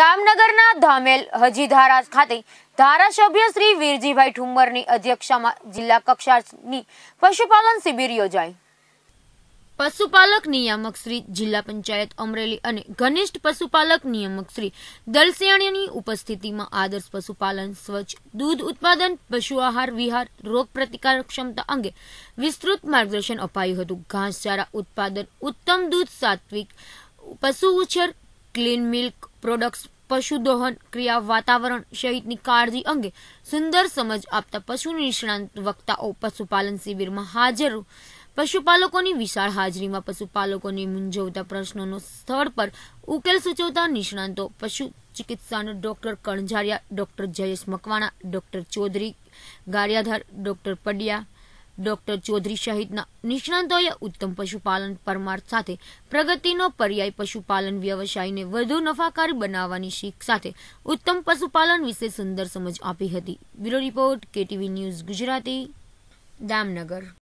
દામનગરના ધામેલ હજીધારા ખાતે ધારાસભ્ય શ્રી વીરજીભાઈ ઠુમ્મરની અધ્યક્ષતામાં જિલ્લા કક્ષાની પશુપાલન શિબિર યોજાઈ પશુપાલક નિયામક શ્રી જિલ્લા પંચાયત અમરેલી અને ઘનિષ્ઠ પશુપાલક નિયામક શ્રી દલસિયાણીની ઉપસ્થિતિમાં આદર્શ પશુપાલન સ્વચ્છ દૂધ ઉત્પાદન પશુ આહાર વિહાર રોગ પ્રતિકાર ક્ષમતા અંગે વિસ્તૃત માર્ગદર્શન અપાયું હતું ઘાસચારા ઉત્પાદન ઉત્તમ દૂધ સાત્વિક પશુ ઉછેર ક્લીન મિલ્ક પ્રોડક્ટ્સ પશુ દોહન ક્રિયા વાતાવરણ સહિતની કાળજી અંગે સુંદર સમજ આપતા પશુ નિષ્ણાંત વક્તાઓ પશુપાલન શિબિરમાં હાજર પશુપાલકોની વિશાળ હાજરીમાં પશુપાલકોને મૂંઝવતા પ્રશ્નોનો સ્થળ પર ઉકેલ સૂચવતા નિષ્ણાંતો પશુ ચિકિત્સાનો doctor Kanjariya doctor Jayesh Makwana doctor Chaudhary Gariyadhar doctor Padiya doctor Chaudhary સહિતના નિષ્ણાંતોએ ઉત્તમ પશુપાલન પરમાર્થ સાથે પ્રગતિનો પર્યાય પશુપાલન વ્યવસાયને વધુ નફાકારી બનાવવાની શીખ સાથે ઉત્તમ પશુપાલન વિશે સુંદર સમજ આપી હતી bureau report KTV news Gujarati Damnagar